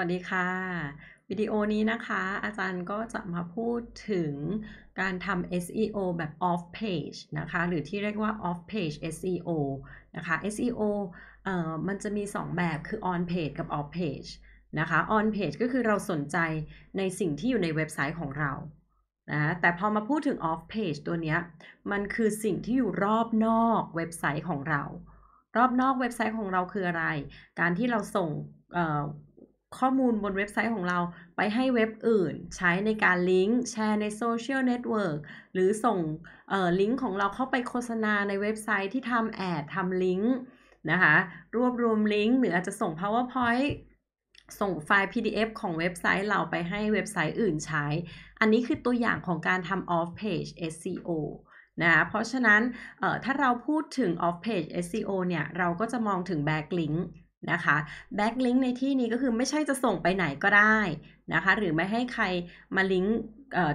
วัสดีค่ะวิดีโอนี้นะคะ อาจารย์ก็จะมาพูดถึงการทำ SEO แบบ off page นะคะ หรือที่เรียกว่า off page SEO นะคะ SEO เอ่อมันจะมี2แบบคือ on page กับ off page นะคะ on page ก็คือเราสนใจในสิ่งที่อยู่ในเว็บไซต์ของเรานะแต่พอมาพูดถึง off page ตัวเนี้ยมันคือสิ่งที่อยู่รอบนอกเว็บไซต์ของเรา รอบนอกเว็บไซต์ของเราคืออะไร การที่เราส่งข้อมูลบนเว็บไซต์ของเราไปให้เว็บอื่น ใช้ในการลิงก์แชร์ในโซเชียลเน็ตเวิร์กหรือส่งลิงก์ของเราเข้าไปโฆษณาในเว็บไซต์ที่ทำแอดทำลิงก์นะคะรวบรวมลิงก์หรืออาจจะส่ง powerpoint ส่งไฟล์ PDF ของเว็บไซต์เราไปให้เว็บไซต์อื่นใช้ อันนี้คือตัวอย่างของการทำ off page SEO นะเพราะฉะนั้นถ้าเราพูดถึง off page SEO เนี่ยเราก็จะมองถึง backlink นะคะ backlink ในที่นี้ก็คือไม่ใช่จะส่งไปไหนก็ได้นะคะหรือไม่ให้ใครมาลิงก์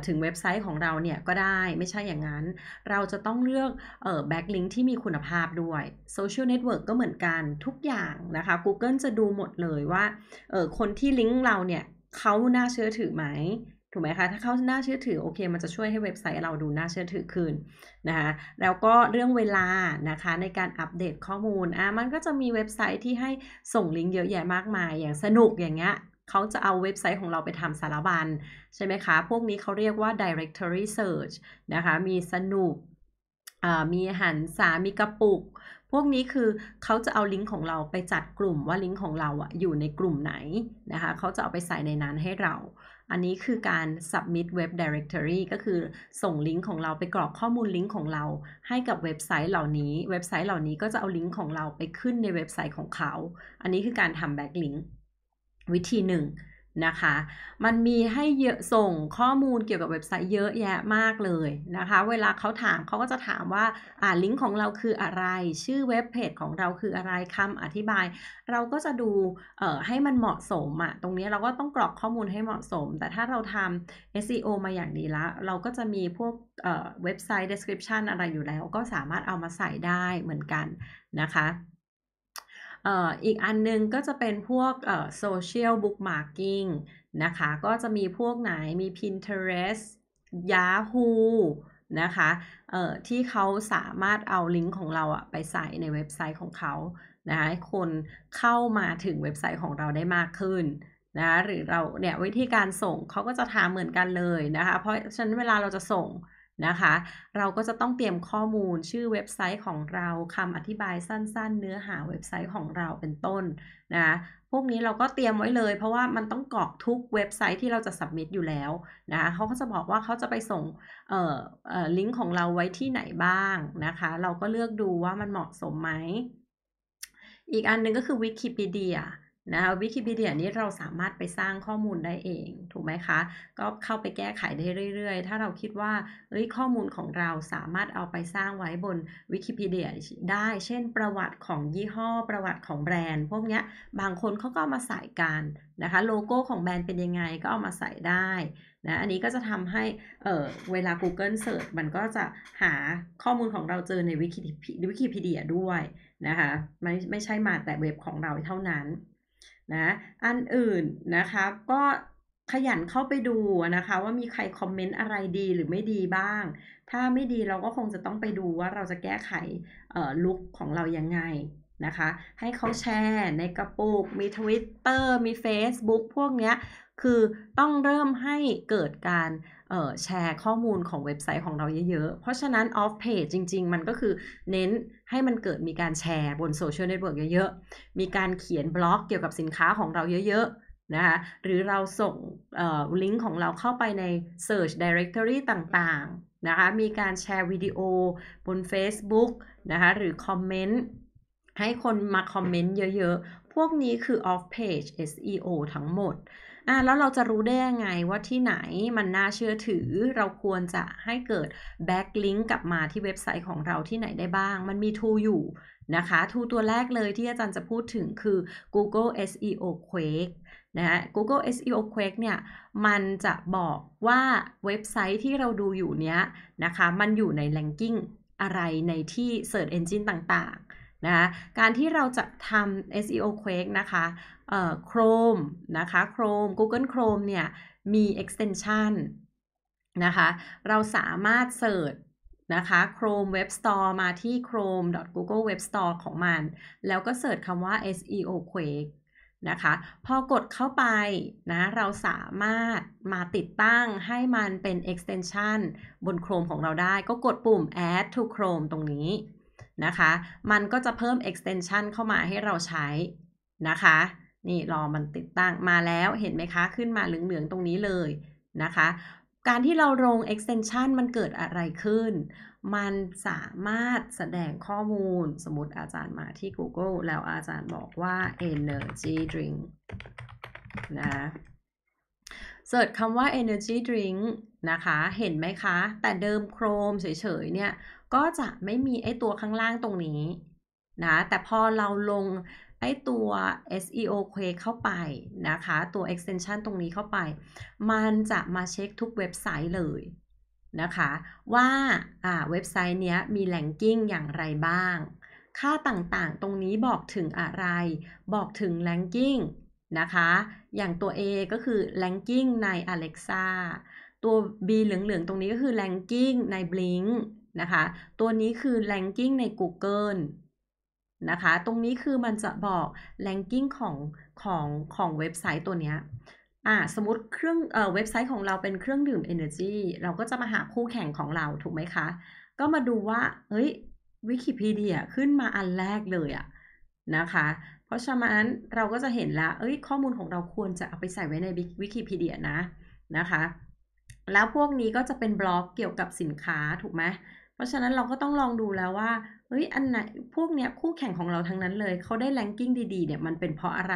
ถึงเว็บไซต์ของเราเนี่ยก็ได้ ไม่ใช่อย่างนั้น เราจะต้องเลือกแบ็กลิงก์ที่มีคุณภาพด้วยโซเชียลเน็ตเวิร์กก็เหมือนกัน ทุกอย่าง นะคะ Google จะดูหมดเลยว่าคนที่ลิงก์เราเนี่ยเขาน่าเชื่อถือไหมถูกไหมคะ ถ้าเข้าน่าเชื่อถือโอเคมันจะช่วยให้เว็บไซต์เราดูน่าเชื่อถือขึ้นนะคะแล้วก็เรื่องเวลานะคะในการอัปเดตข้อมูลอ่ะมันก็จะมีเว็บไซต์ที่ให้ส่งลิงก์เยอะแยะมากมาย อย่างสนุกอย่างเงี้ยเขาจะเอาเว็บไซต์ของเราไปทำสารบัญใช่ไหมคะ พวกนี้เขาเรียกว่า directory search นะคะมีสนุก มีหันสามีกระปุก พวกนี้คือเขาจะเอาลิงก์ของเราไปจัดกลุ่มว่าลิงก์ของเราอะอยู่ในกลุ่มไหนนะคะเขาจะเอาไปใส่ในนั้นให้เราอันนี้คือการ submit web directory ก็คือส่งลิงก์ของเราไปกรอกข้อมูลลิงก์ของเราให้กับเว็บไซต์เหล่านี้ เว็บไซต์เหล่านี้ก็จะเอาลิงก์ของเราไปขึ้นในเว็บไซต์ของเขา อันนี้คือการทำ backlink วิธีหนึ่งนะคะ มันมีให้เยอะส่งข้อมูลเกี่ยวกับเว็บไซต์เยอะแยะมากเลยนะคะ เวลาเขาถามเขาก็จะถามว่าอ่าลิงก์ของเราคืออะไร ชื่อเว็บเพจ ของเราคืออะไรคำอธิบาย เราก็จะดูเอ่อให้มันเหมาะสมอะตรงนี้เราก็ต้องกรอกข้อมูลให้เหมาะสม แต่ถ้าเราทำ SEO มาอย่างดีละเราก็จะมีพวกเอ่อเว็บไซต์ description อะไรอยู่แล้ว ก็สามารถเอามาใส่ได้เหมือนกันนะคะอีกอันนึงก็จะเป็นพวกโซเชียลบุ๊กมาร์กิ้งนะคะ ก็จะมีพวกไหนมี Pinterest Yahoo นะคะที่เขาสามารถเอาลิงก์ของเราอะไปใส่ในเว็บไซต์ของเขานะ ให้คนเข้ามาถึงเว็บไซต์ของเราได้มากขึ้นนะ หรือเราเนี่ยวิธีการส่งเขาก็จะถามเหมือนกันเลยนะคะ เพราะฉะนั้นเวลาเราจะส่งนะคะเราก็จะต้องเตรียมข้อมูลชื่อเว็บไซต์ของเราคำอธิบายสั้นๆ เนื้อหาเว็บไซต์ของเราเป็นต้นนะพวกนี้เราก็เตรียมไว้เลยเพราะว่ามันต้องกรอกทุกเว็บไซต์ที่เราจะสับมิดอยู่แล้วนะเขาก็จะบอกว่าเขาจะไปส่งเอ่อเออลิงก์ของเราไว้ที่ไหนบ้างนะคะเราก็เลือกดูว่ามันเหมาะสมไหม อีกอันนึงก็คือวิกิพีเดียนะคะวิกิพีเดียนี้เราสามารถไปสร้างข้อมูลได้เอง ถูกไหมคะ ก็เข้าไปแก้ไขได้เรื่อย ๆ ถ้าเราคิดว่าเอ้ยข้อมูลของเราสามารถเอาไปสร้างไว้บนวิกิพีเดียได้ เช่นประวัติของยี่ห้อ ประวัติของแบรนด์ พวกนี้บางคนเขาก็มาใส่กันนะคะ โลโก้ของแบรนด์เป็นยังไงก็เอามาใส่ได้นะ อันนี้ก็จะทำให้เเวลา Google Search มันก็จะหาข้อมูลของเราเจอในวิกิพีเดียด้วยนะคะไม่ไม่ใช่มาแต่เว็บของเราเท่านั้นนะอันอื่นนะคะก็ขยันเข้าไปดูนะคะว่ามีใครคอมเมนต์อะไรดีหรือไม่ดีบ้าง ถ้าไม่ดีเราก็คงจะต้องไปดูว่าเราจะแก้ไขลุคของเรายังไงนะคะ ให้เขาแชร์ในกระปุก มี Twitter มี Facebook พวกเนี้ย คือต้องเริ่มให้เกิดการแชร์ข้อมูลของเว็บไซต์ของเราเยอะๆ เพราะฉะนั้นออฟเพจจริงๆ มันก็คือเน้นให้มันเกิดมีการแชร์บนโซเชียลเน็ตเวิร์กเยอะๆ มีการเขียนบล็อกเกี่ยวกับสินค้าของเราเยอะๆนะคะหรือเราส่งลิงก์ของเราเข้าไปใน Search Directory ต่างๆนะคะมีการแชร์วิดีโอบน Facebook นะคะหรือคอมเมนต์ให้คนมาคอมเมนต์เยอะ ๆ พวกนี้คือ off page SEO ทั้งหมดอ่ะแล้วเราจะรู้ได้ยังไงว่าที่ไหนมันน่าเชื่อถือ เราควรจะให้เกิด backlink กลับมาที่เว็บไซต์ของเราที่ไหนได้บ้าง มันมี tool อยู่นะคะทูตัวแรกเลยที่อาจารย์จะพูดถึงคือ Google SEO Quake นะะ Google SEO Quake เนี่ย มันจะบอกว่าเว็บไซต์ที่เราดูอยู่เนี้ยนะคะ มันอยู่ในแลงกิ้งอะไรในที่ Search Engine ต่าง ๆนะคะการที่เราจะทำ SEO Quake นะคะเอ่อ Chrome นะคะ Chrome Google Chrome เนี่ย มี extension นะคะ เราสามารถเสิร์ชนะคะ Chrome Web Store มาที่ chrome.google web store ของมัน แล้วก็เสิร์ชคำว่า SEO Quake นะคะ พอกดเข้าไปนะ เราสามารถมาติดตั้งให้มันเป็น extension บน Chrome ของเราได้ ก็กดปุ่ม add to Chrome ตรงนี้นะคะ มันก็จะเพิ่ม extension เข้ามาให้เราใช้นะคะ นี่รอมันติดตั้งมาแล้ว เห็นไหมคะ ขึ้นมาเหลืองๆตรงนี้เลยนะคะ การที่เราลง extension มันเกิดอะไรขึ้น มันสามารถแสดงข้อมูลสมมติอาจารย์มาที่ Google แล้วอาจารย์บอกว่า energy drink นะเสิร์ชคำว่า energy drink นะคะ เห็นไหมคะ แต่เดิมโครมเฉยๆเนี่ยก็จะไม่มีไอ้ตัวข้างล่างตรงนี้นะ แต่พอเราลงไอ้ตัว SEO Quake เข้าไปนะคะ ตัว extension ตรงนี้เข้าไป มันจะมาเช็คทุกเว็บไซต์เลยนะคะ ว่าเว็บไซต์เนี้ยมีแลงกิ้งอย่างไรบ้าง ค่าต่างๆ ตรงนี้บอกถึงอะไร บอกถึงแลงกิ้งนะคะ อย่างตัว A ก็คือแลงกิ้งใน Alexa ตัว B เหลือง ๆ ตรงนี้ก็คือแลงกิ้งใน Blink นะคะ ตัวนี้คือ ranking ใน Google นะคะ ตรงนี้คือมันจะบอก ranking ของของของเว็บไซต์ตัวเนี้ยอ่าสมมติเครื่อง เอ่อเว็บไซต์ของเราเป็นเครื่องดื่ม Energy เราก็จะมาหาคู่แข่งของเราถูกไหมคะ ก็มาดูว่า เฮ้ยวิกิพีเดียขึ้นมาอันแรกเลยอะนะคะ เพราะฉะนั้นเราก็จะเห็นละเอ้ยข้อมูลของเราควรจะเอาไปใส่ไว้ในวิกิพีเดียนะ นะคะ แล้วพวกนี้ก็จะเป็นบล็อกเกี่ยวกับสินค้าถูกไหมเพราะฉะนั้นเราก็ต้องลองดูแล้วว่า เฮ้ย อันไหนพวกเนี้ยคู่แข่งของเราทั้งนั้นเลย เขาได้แรงกิ้งดีๆเนี่ยมันเป็นเพราะอะไร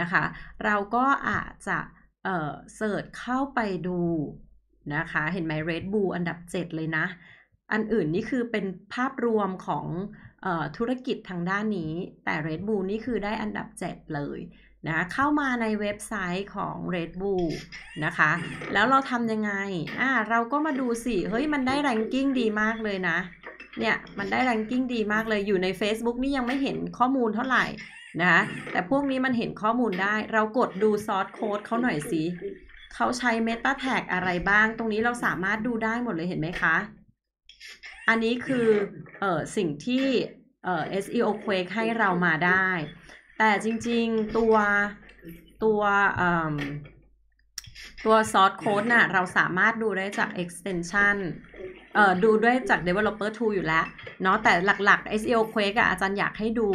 นะคะ เราก็อาจจะ เอ่อเสิร์ชเข้าไปดูนะคะ เห็นไหม Red Bull อันดับ 7 เลยนะ อันอื่นนี่คือเป็นภาพรวมของธุรกิจทางด้านนี้ แต่ Red Bull นี่คือได้อันดับ 7 เลยนะเข้ามาในเว็บไซต์ของ Red Bull นะคะแล้วเราทำยังไงอ่าเราก็มาดูสิเฮ้ยมันได้แรงกิ้งดีมากเลยนะเนี่ยมันได้แรงกิ้งดีมากเลยอยู่ใน Facebook นี่ยังไม่เห็นข้อมูลเท่าไหร่นะแต่พวกนี้มันเห็นข้อมูลได้ เรากดดูซอสโค้ดเขาหน่อยสิเขาใช้เมตาแท็กอะไรบ้าง ตรงนี้เราสามารถดูได้หมดเลยเห็นไหมคะ อันนี้คือออสิ่งที่เออ SEO Quake ให้เรามาได้แต่จริงๆ ตัวตัวตัวซอสโค้ดน่ะเราสามารถดูได้จาก extension เอ่อดูด้วยจาก developer tool อยู่แล้ว เนาะแต่หลักๆ SEO Quake อะอาจารย์อยากให้ดู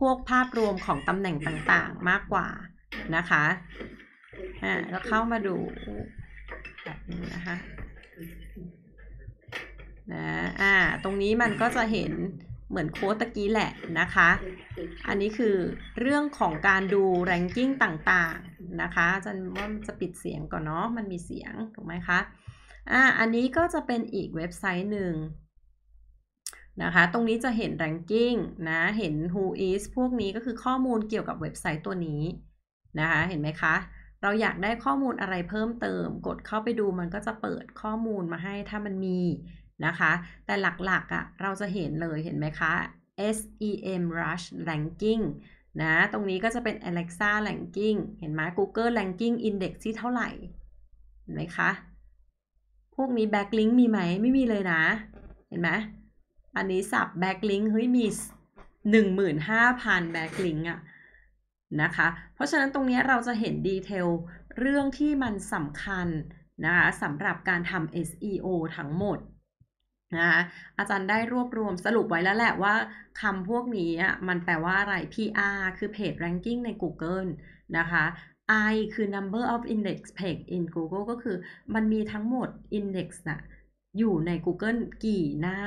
พวกภาพรวมของตำแหน่งต่างๆ มากกว่านะคะอ่าแล้วเข้ามาดูแบบนี้นะคะนะอ่าตรงนี้มันก็จะเห็นเหมือนโค้ดตะกี้แหละนะคะ อันนี้คือเรื่องของการดูแรงกิ้งต่างๆนะคะอาจารย์ว่าจะปิดเสียงก่อนเนาะ มันมีเสียงถูกไหมคะ อ่า อันนี้ก็จะเป็นอีกเว็บไซต์หนึ่งนะคะ ตรงนี้จะเห็นแรงกิ้งนะ เห็น who is พวกนี้ก็คือข้อมูลเกี่ยวกับเว็บไซต์ตัวนี้นะคะ เห็นไหมคะ เราอยากได้ข้อมูลอะไรเพิ่มเติม กดเข้าไปดูมันก็จะเปิดข้อมูลมาให้ถ้ามันมีนะคะ แต่หลักๆอะ่ะ เราจะเห็นเลย เห็นไหมคะ SEM Rush Ranking นะ ตรงนี้ก็จะเป็น Alexa Ranking เห็นไหม Google Ranking Index ที่เท่าไหร่ เห็นไหมคะ พวกนี้ Backlink มีไหม ไม่มีเลยนะ เห็นไหม อันนี้สับ Backlink เฮ้ย มี 15,000 Backlink อะนะคะ เพราะฉะนั้นตรงนี้เราจะเห็นดีเทล เรื่องที่มันสำคัญนะคะ สำหรับการทำ SEO ทั้งหมดนะคะอาจารย์ได้รวบรวมสรุปไว้แล้วแหละว่าคำพวกนี้อ่ะมันแปลว่าอะไร PR คือ Page Ranking ใน Google นะคะ I คือ number of index page in Google ก็คือมันมีทั้งหมด index นะอยู่ใน Google กี่หน้า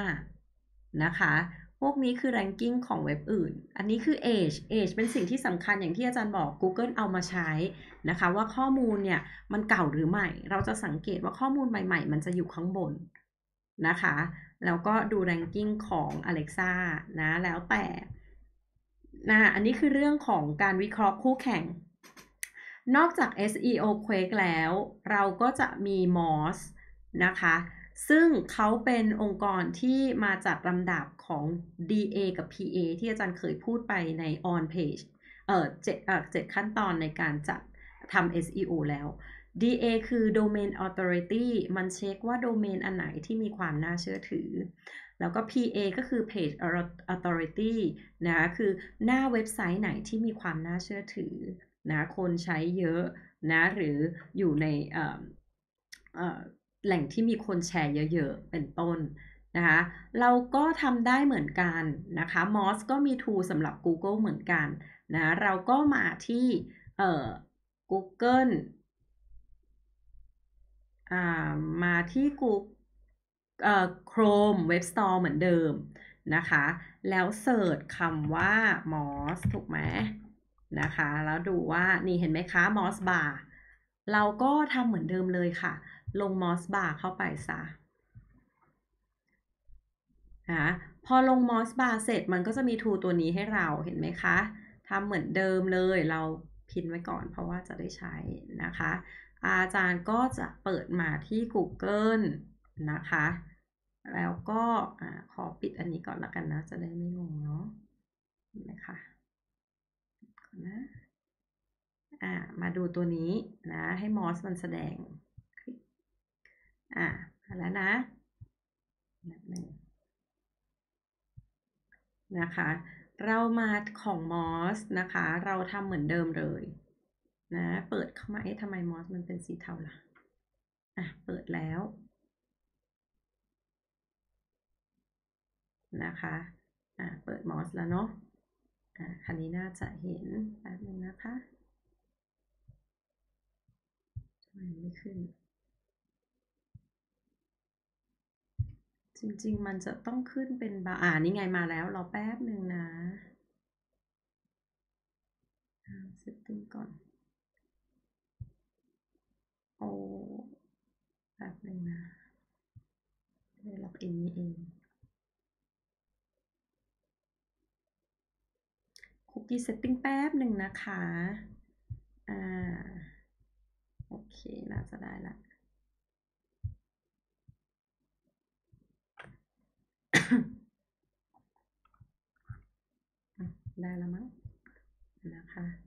นะคะ พวกนี้คือ ranking ของเว็บอื่น อันนี้คือ age age เป็นสิ่งที่สำคัญอย่างที่อาจารย์บอก Google เอามาใช้นะคะว่าข้อมูลเนี่ยมันเก่าหรือใหม่ เราจะสังเกตว่าข้อมูลใหม่ๆ มันจะอยู่ข้างบนนะคะแล้วก็ดูแรงกิ้งของ Alexa นะแล้วแต่นะอันนี้คือเรื่องของการวิเคราะห์คู่แข่ง นอกจาก SEO Quake แล้ว เราก็จะมี Moz นะคะซึ่งเขาเป็นองค์กรที่มาจัดลำดับของ DA กับ PA ที่อาจารย์เคยพูดไปใน On Page เอ่จ็ดอเจ็ดขั้นตอนในการจัดทำ SEO แล้ว DA คือ Domain Authority มันเช็คว่าโดเมน อันไหนที่มีความน่าเชื่อถือ แล้วก็ PA ก็คือ Page Authority นะคือหน้าเว็บไซต์ไหนที่มีความน่าเชื่อถือนะคนใช้เยอะนะหรืออยู่ในแหล่งที่มีคนแชร์เยอะๆเป็นต้นนะคะเราก็ทำได้เหมือนกันนะคะ m o สก็มี tool สำหรับ Google เหมือนกันนะเราก็มาที่ Google มาที่ Google เอ่อ Chrome Web Store เหมือนเดิมนะคะ แล้วเสิร์ชคำว่า m o s ถูกไหมนะคะ แล้วดูว่านี่เห็นไหมคะ m o s Bar เราก็ทำเหมือนเดิมเลยค่ะ ลง m o s Bar เข้าไปซะนะพอลง m o บ Bar เสร็จมันก็จะมีทูตัวนี้ให้เราเห็นไหมคะ ทำเหมือนเดิมเลยเราพินไว้ก่อนเพราะว่าจะได้ใช้นะคะอาจารย์ก็จะเปิดมาที่ Google นะคะ แล้วก็ขอปิดอันนี้ก่อนละกันนะ จะได้ไม่งงเนาะนะคะนะ อ่า มาดูตัวนี้นะ ให้มอสมันแสดงอ่า แล้วนะหนึ่งนะคะ เรามาของมอสนะคะ เราทำเหมือนเดิมเลยนะเปิดเข้ามาเอ๊ะทำไมมอสมันเป็นสีเทาล่ะอ่ะเปิดแล้วนะคะ อ่ะเปิดมอสแล้วเนาะอ่ะคันนี้น่าจะเห็นแป๊บนึงนะคะทำไมไม่ขึ้น จริงๆมันจะต้องขึ้นเป็นบาอ่านี่ไงมาแล้ว รอแป๊บหนึ่งนะเซตติ้งก่อนโอแป๊บนึงนะได้ล็อกอินนี่เอง คุกกี้เซตติ้งแป๊บหนึ่งนะคะ อ่า โอเค น่าจะได้ละ ได้แล้วมั้ง นะคะ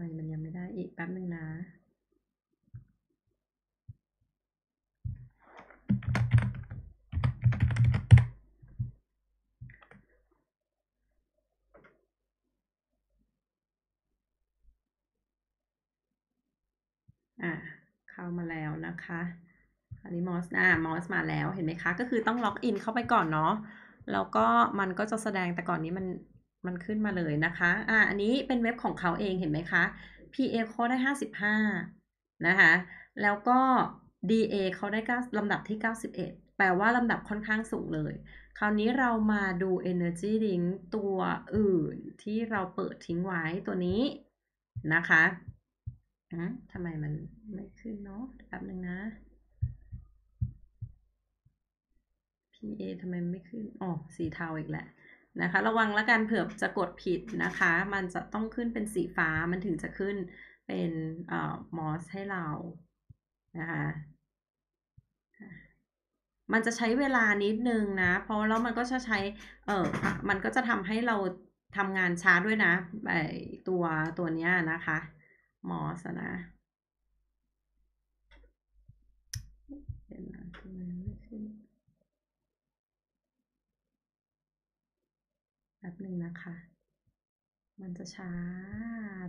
ไม่มันยังไม่ได้อีกแป๊บนึงนะ อ่ะเข้ามาแล้วนะคะ อันนี้มอสนะามอสมาแล้วเห็นไหมคะ ก็คือต้องล็อกอินเข้าไปก่อนเนาะแล้วก็มันก็จะแสดงแต่ก่อนนี้มันมันขึ้นมาเลยนะคะ อ่าอันนี้เป็นเว็บของเขาเองเห็นไหมคะ PA เขาได้ห้าสิบห้านะคะ แล้วก็ DA เขาได้9ลำดับที่ 91 แปลว่าลำดับค่อนข้างสูงเลย คราวนี้เรามาดู Energy Link ตัวอื่นที่เราเปิดทิ้งไว้ตัวนี้นะคะทำไมมันไม่ขึ้นเนาะ แป๊บนึงนะ PA ทำไมไม่ขึ้น อ๋อ สีเทาอีกแหละนะคะ ระวังละกันเผื่อจะกดผิดนะคะ มันจะต้องขึ้นเป็นสีฟ้ามันถึงจะขึ้นเป็น เอ่อมอส ให้เรานะคะมันจะใช้เวลานิดนึงนะ เพราะแล้วมันก็จะใช้ เออมันก็จะทำให้เราทำงานช้าด้วยนะไอตัวตัวเนี้ยนะคะ มอส นะงนะคะ มันจะช้า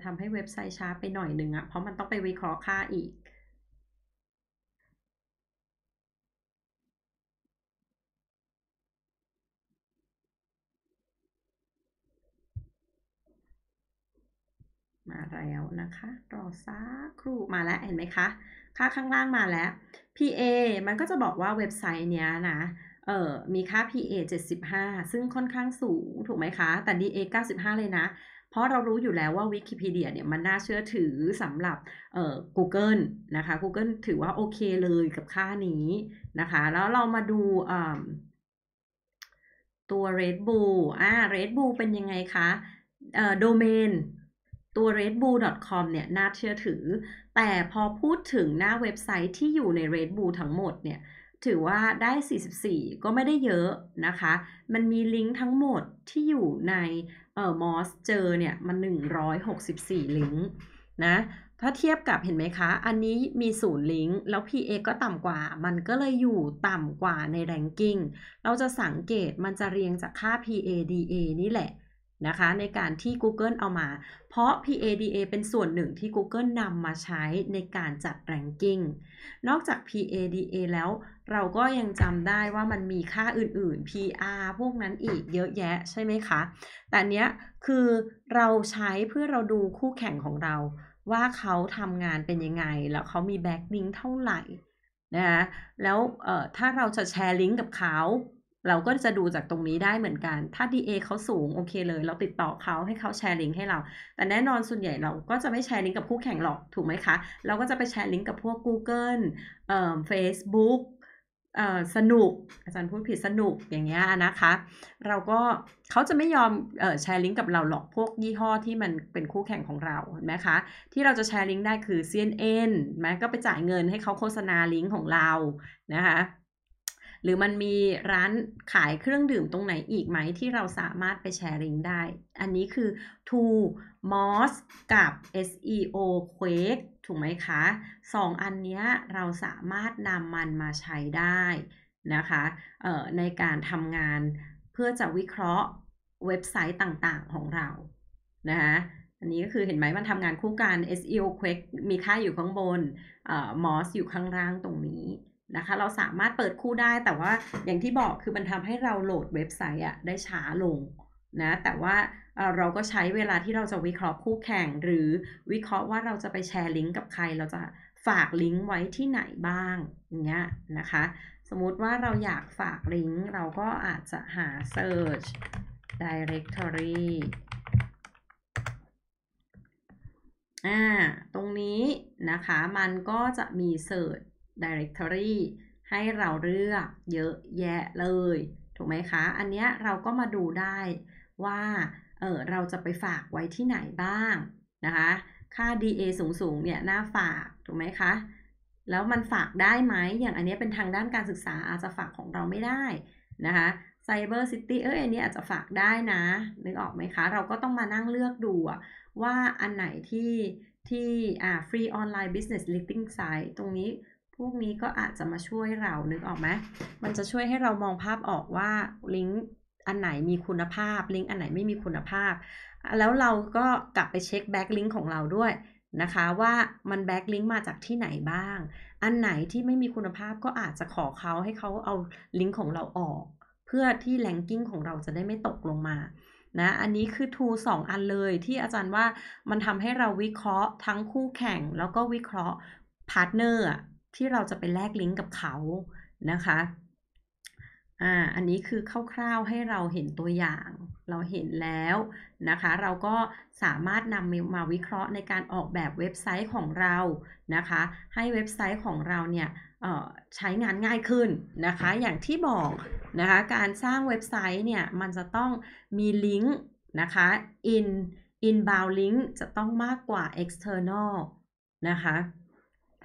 ทำให้เว็บไซต์ช้าไปหน่อยหนึ่งอะเพราะมันต้องไปวิเคราะห์ค่าอีก มาแล้วนะคะ รอสักครู่ มาแล้ว เห็นไหมคะ ค่าข้างล่างมาแล้ว PA มันก็จะบอกว่าเว็บไซต์เนี้ยนะเอ่อมีค่า PA 75 ซึ่งค่อนข้างสูง ถูกไหมคะ แต่ DA 95เลยนะ เพราะเรารู้อยู่แล้วว่าวิกิพีเดียเนี่ยมันน่าเชื่อถือสำหรับเอ่อ Google นะคะ Google ถือว่าโอเคเลยกับค่านี้นะคะ แล้วเรามาดูเอ่อตัว Red Bull อ่า Red Bull เป็นยังไงคะ เอ่อโดเมนตัว redbull.com เนี่ยน่าเชื่อถือ แต่พอพูดถึงหน้าเว็บไซต์ที่อยู่ใน Redbull ทั้งหมดเนี่ยถือว่าได้ 44 ก็ไม่ได้เยอะนะคะ มันมีลิงก์ทั้งหมดที่อยู่ในเอ่อมอสเจอเนี่ยมัน 164 ลิงก์นะ ถ้าเทียบกับเห็นไหมคะ อันนี้มีศูนย์ลิงก์แล้ว PA ก็ต่ำกว่า มันก็เลยอยู่ต่ำกว่าในแรงกิ้ง เราจะสังเกตมันจะเรียงจากค่า PA DA นี่แหละนะคะในการที่ Google เอามา เพราะ PADA เป็นส่วนหนึ่งที่ Google นำมาใช้ในการจัดแรงกิ้ง นอกจาก PADA แล้ว เราก็ยังจำได้ว่ามันมีค่าอื่นๆ PR พวกนั้นอีกเยอะแยะใช่ไหมคะแต่เนี้ยคือเราใช้เพื่อเราดูคู่แข่งของเรา ว่าเขาทำงานเป็นยังไง แล้วเขามีแบ็กลิงเท่าไหร่นะคะแล้วถ้าเราจะแชร์ลิงก์กับเขาเราก็จะดูจากตรงนี้ได้เหมือนกัน ถ้า DA เขาสูงโอเคเลย เราติดต่อเขาให้เขาแชร์ลิงก์ให้เรา แต่แน่นอนส่วนใหญ่เราก็จะไม่แชร์ลิงก์กับคู่แข่งหรอก ถูกไหมคะ เราก็จะไปแชร์ลิงก์กับพวก Google เอ่อ Facebook เอ่อ สนุกอาจารย์พูดผิดสนุก อย่างเงี้ยนะคะ เราก็เขาจะไม่ยอมเอ่อแชร์ลิงก์กับเราหรอกพวกยี่ห้อที่มันเป็นคู่แข่งของเรา เห็นไหมคะ ที่เราจะแชร์ลิงก์ได้คือ CNN นไหมก็ไปจ่ายเงินให้เขาโฆษณาลิงก์ของเรา นะคะหรือมันมีร้านขายเครื่องดื่มตรงไหนอีกไหมที่เราสามารถไปแชร์ลิงก์ได้ อันนี้คือ to m o s กับ seo quake ถูกไหมคะสองอันนี้เราสามารถนำมันมาใช้ได้นะคะในการทำงานเพื่อจะวิเคราะห์เว็บไซต์ต่างๆของเรานะคะอันนี้ก็คือเห็นไหมมันทำงานคู่กัน SEO Quake มีค่าอยู่ข้างบนมอสอยู่ข้างล่างตรงนี้นะคะเราสามารถเปิดคู่ได้แต่ว่าอย่างที่บอกคือมันทำให้เราโหลดเว็บไซต์อะได้ช้าลงนะแต่ว่าเราก็ใช้เวลาที่เราจะวิเคราะห์คู่แข่งหรือวิเคราะห์ว่าเราจะไปแชร์ลิงก์กับใคร เราจะฝากลิงก์ไว้ที่ไหนบ้างอย่างเงี้ยนะคะ สมมุติว่าเราอยากฝากลิงก์ เราก็อาจจะหา search directory อ่าตรงนี้นะคะ มันก็จะมี search Directory ให้เราเลือกเยอะแยะเลย ถูกไหมคะ อันนี้เราก็มาดูได้ว่า เออเราจะไปฝากไว้ที่ไหนบ้างนะคะ ค่า DA สูงสูงเนี่ยน่าฝาก ถูกไหมคะ แล้วมันฝากได้ไหม อย่างอันนี้เป็นทางด้านการศึกษาอาจจะฝากของเราไม่ได้นะคะไซเบอร์ซิตี้เอออันนี้อาจจะฝากได้นะ นึกออกไหมคะ เราก็ต้องมานั่งเลือกดู ว่าอันไหนที่ที่อ่า free online business listing site ตรงนี้วกนี้ก็อาจจะมาช่วยเรานึกออกไหมมันจะช่วยให้เรามองภาพออกว่าลิงก์อันไหนมีคุณภาพลิงก์อันไหนไม่มีคุณภาพ แล้วเราก็กลับไปเช็คแบ็กลิงก์ของเราด้วยนะคะ ว่ามันแบ็กลิงก์มาจากที่ไหนบ้าง อันไหนที่ไม่มีคุณภาพก็อาจจะขอเขาให้เขาเอาลิงก์ของเราออกเพื่อที่แลนกิ้งของเราจะได้ไม่ตกลงมา นะ อันนี้คือทูสองอันเลย ที่อาจารย์ว่ามันทำให้เราวิเคราะห์ทั้งคู่แข่ง แล้วก็วิเคราะห์พาร์ทเนอร์ที่เราจะไปแลกลิงก์กับเขานะคะ อ่า อันนี้คือคร่าวๆให้เราเห็นตัวอย่าง เราเห็นแล้วนะคะ เราก็สามารถนำมาวิเคราะห์ในการออกแบบเว็บไซต์ของเรานะคะ ให้เว็บไซต์ของเราเนี่ยใช้งานง่ายขึ้นนะคะ อย่างที่บอกนะคะ การสร้างเว็บไซต์เนี่ยมันจะต้องมีลิงก์นะคะ in inbound link จะต้องมากกว่า external นะคะ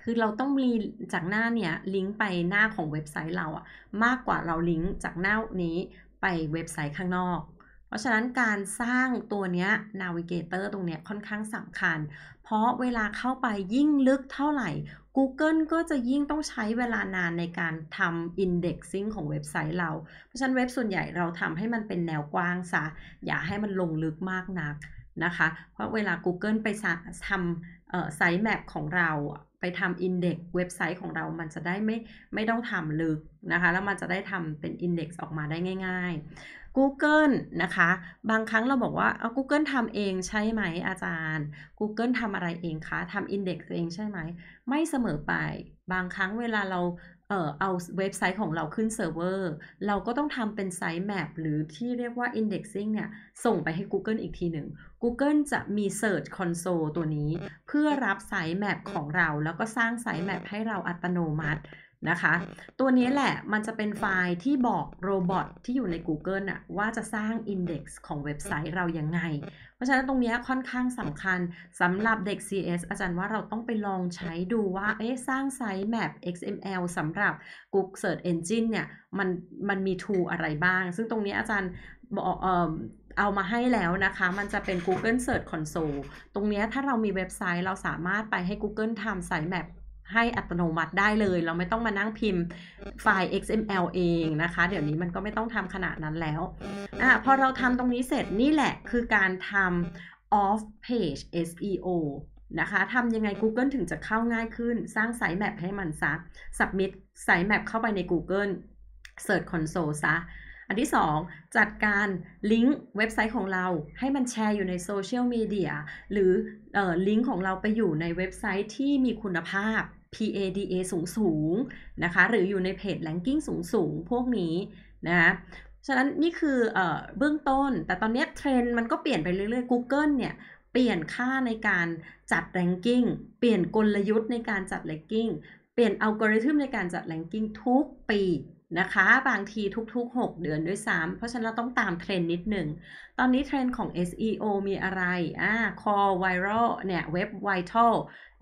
คือเราต้องมีจากหน้าเนี่ยลิงก์ไปหน้าของเว็บไซต์เราอะมากกว่าเราลิงก์จากหน้านี้ไปเว็บไซต์ข้างนอก เพราะฉะนั้นการสร้างตัวเนี้ย Navigator ตรงเนี้ยค่อนข้างสำคัญ เพราะเวลาเข้าไปยิ่งลึกเท่าไหร่ Google ก็จะยิ่งต้องใช้เวลานานในการทำ indexing ของเว็บไซต์เรา เพราะฉะนั้นเว็บส่วนใหญ่เราทำให้มันเป็นแนวกว้างซะอย่าให้มันลงลึกมากนักนะคะ เพราะเวลา Google ไปทำไซต์แมปของเราไปทำอินเด็กเว็บไซต์ของเรามันจะได้ไม่ไม่ต้องทำลึกนะคะ แล้วมันจะได้ทำเป็นอินเด็กซ์ออกมาได้ง่ายๆ Google นะคะ บางครั้งเราบอกว่าเอา Google ทำเองใช่ไหมอาจารย์ Google ทำอะไรเองคะ ทำอินเด็กซ์เองใช่ไหม ไม่เสมอไป บางครั้งเวลาเราเอ่อเอาเว็บไซต์ของเราขึ้นเซิร์ฟเวอร์เราก็ต้องทำเป็นไซต์แมปหรือที่เรียกว่า indexing เนี่ยส่งไปให้ Google อีกทีหนึ่ง Google จะมี Search Console ตัวนี้ เพื่อรับไซต์แมปของเราแล้วก็สร้างไซต์แมปให้เราอัตโนมัตินะคะ ตัวนี้แหละมันจะเป็นไฟล์ที่บอกโรบอทที่อยู่ใน Google อะว่าจะสร้าง Index ของเว็บไซต์เรายังไง เพราะฉะนั้นตรงนี้ค่อนข้างสำคัญสำหรับเด็ก CS อาจารย์ว่าเราต้องไปลองใช้ดูว่า เอ๊ะ สร้างไซต์แมป XML สำหรับ Google Search Engine เนี่ยมันมันมีทูอะไรบ้าง ซึ่งตรงนี้อาจารย์บอกเอ่อเอามาให้แล้วนะคะ มันจะเป็น Google Search Console ตรงนี้ถ้าเรามีเว็บไซต์เราสามารถไปให้ Google ทำไซต์มปให้อัตโนมัติได้เลย เราไม่ต้องมานั่งพิมพ์ไฟล์ XML เองนะคะ เดี๋ยวนี้มันก็ไม่ต้องทำขนาดนั้นแล้วอ่ะพอเราทำตรงนี้เสร็จนี่แหละคือการทำ off page SEO นะคะทำยังไง Google ถึงจะเข้าง่ายขึ้น สร้างไซต์แมปให้มันซะ submit ไซต์แมปเข้าไปใน Google Search Console ซะ อันที่2จัดการลิงก์เว็บไซต์ของเราให้มันแชร์อยู่ในโซเชียลมีเดียหรือลิงก์ของเราไปอยู่ในเว็บไซต์ที่มีคุณภาพ PADA สูงสูงนะคะ หรืออยู่ในเพจแลงกิ้ง สูงสูงพวกนี้นะคะฉะนั้นนี่คือเอเบื้องต้น แต่ตอนนี้เทรนด์มันก็เปลี่ยนไปเรื่อยๆ Google เนี่ย เปลี่ยนค่าในการจัดแลงกิ้ง เปลี่ยนกลยุทธ์ในการจัดแลงกิ้ง เปลี่ยนอัลกอริทึมในการจัดแลงกิ้ง ทุกปีนะคะบางทีทุก ๆ 6 เดือนด้วยซ้ำเพราะฉะนั้นเราต้องตามเทรนด์นิดหนึ่ง ตอนนี้เทรนด์ของ SEO มีอะไรอ่า Core Viral เนี่ย Web Vital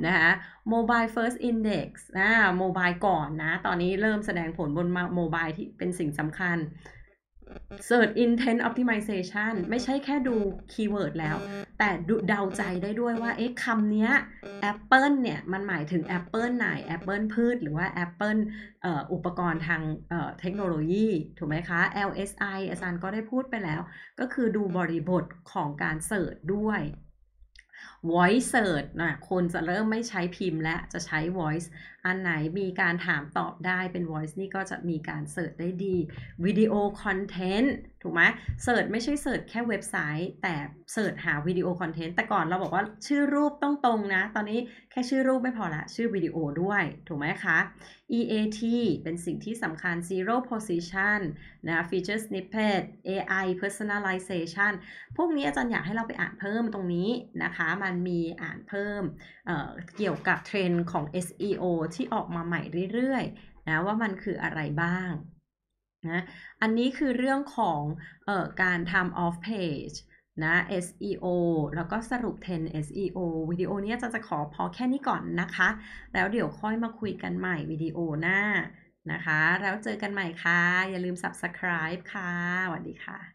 นะคะ Mobile First Index อ่า Mobile ก่อนนะ ตอนนี้เริ่มแสดงผลบน Mobile ที่เป็นสิ่งสำคัญ Search Intent Optimization ไม่ใช่แค่ดูคีย์เวิร์ดแล้ว แต่ดูเดาใจได้ด้วยว่าเอ๊ะคำนี้ Apple เนี่ยมันหมายถึง Apple ไหน Apple พืชหรือว่า Apple อุปกรณ์ทางเทคโนโลยี ถูกไหมคะ LSI อาจารย์ก็ได้พูดไปแล้ว ก็คือดูบริบทของการเสิร์ชด้วย voice search นะคนจะเริ่มไม่ใช้พิมพ์และจะใช้ voice อันไหนมีการถามตอบได้เป็น voice นี่ก็จะมีการเสิร์ชได้ดีวิดีโอคอนเทนต์ถูกไหมเสิร์ชไม่ใช่เสิร์ชแค่เว็บไซต์ แต่เสิร์ชหาวิดีโอคอนเทนต์แต่ก่อนเราบอกว่าชื่อรูปต้องตรงนะ ตอนนี้แค่ชื่อรูปไม่พอละชื่อวิดีโอด้วยถูกไหมคะ EAT เป็นสิ่งที่สำคัญ zero position นะ feature snippet AI personalization พวกนี้อาจารย์อยากให้เราไปอ่านเพิ่มตรงนี้นะคะ มันมีอ่านเพิ่มเเกี่ยวกับเทรนด์ของ SEO ที่ออกมาใหม่เรื่อยๆนะว่ามันคืออะไรบ้างนะอันนี้คือเรื่องของออการทำ off page นะ SEO แล้วก็สรุป10 SEO วิดีโอนี้จะจะขอพอแค่นี้ก่อนนะคะ แล้วเดี๋ยวค่อยมาคุยกันใหม่วิดีโอหน้านะคะ แล้วเจอกันใหม่ค่ะ อย่าลืม subscribe ค่ะ สวัสดีค่ะ